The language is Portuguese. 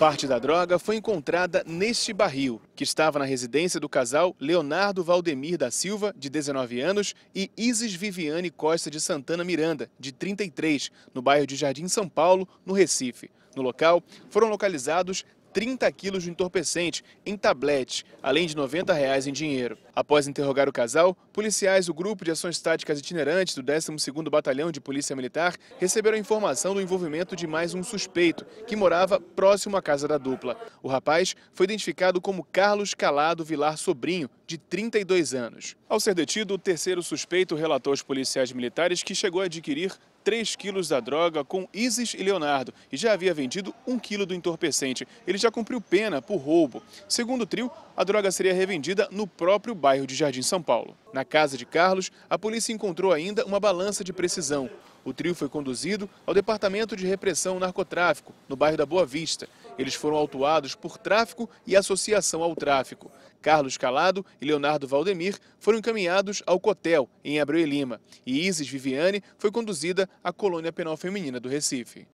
Parte da droga foi encontrada neste barril, que estava na residência do casal Leonardo Valdemir da Silva, de 19 anos, e Isis Viviane Costa de Santana Miranda, de 33, no bairro de Jardim São Paulo, no Recife. No local, foram localizados 30 quilos de entorpecente em tablete, além de R$ 90 reais em dinheiro. Após interrogar o casal, policiais do Grupo de Ações Táticas Itinerantes do 12º Batalhão de Polícia Militar receberam informação do envolvimento de mais um suspeito, que morava próximo à casa da dupla. O rapaz foi identificado como Carlos Calado Vilar Sobrinho, de 32 anos. Ao ser detido, o terceiro suspeito relatou aos policiais militares que chegou a adquirir 3 quilos da droga com Isis e Leonardo e já havia vendido 1 quilo do entorpecente. Eles já cumpriu pena por roubo. Segundo o trio, a droga seria revendida no próprio bairro de Jardim São Paulo. Na casa de Carlos, a polícia encontrou ainda uma balança de precisão. O trio foi conduzido ao Departamento de Repressão ao Narcotráfico, no bairro da Boa Vista. Eles foram autuados por tráfico e associação ao tráfico. Carlos Calado e Leonardo Valdemir foram encaminhados ao Cotel, em Abreu e Lima, e Isis Viviane foi conduzida à Colônia Penal Feminina do Recife.